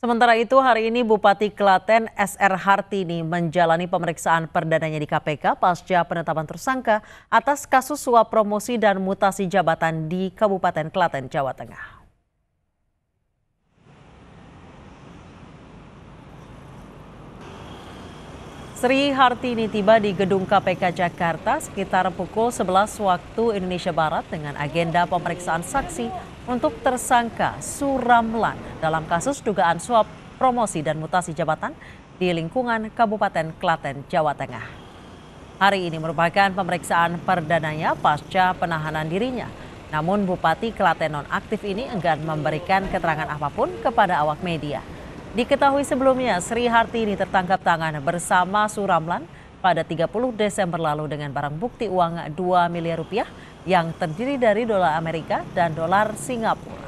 Sementara itu hari ini Bupati Klaten SR Hartini menjalani pemeriksaan perdananya di KPK pasca penetapan tersangka atas kasus suap promosi dan mutasi jabatan di Kabupaten Klaten, Jawa Tengah. Sri Hartini tiba di gedung KPK Jakarta sekitar pukul 11 waktu Indonesia Barat dengan agenda pemeriksaan saksi untuk tersangka Suramlan dalam kasus dugaan suap promosi dan mutasi jabatan di lingkungan Kabupaten Klaten, Jawa Tengah. Hari ini merupakan pemeriksaan perdananya pasca penahanan dirinya. Namun Bupati Klaten nonaktif ini enggan memberikan keterangan apapun kepada awak media. Diketahui sebelumnya Sri Hartini tertangkap tangan bersama Suramlan pada 30 Desember lalu dengan barang bukti uang 2 miliar rupiah yang terdiri dari dolar Amerika dan dolar Singapura.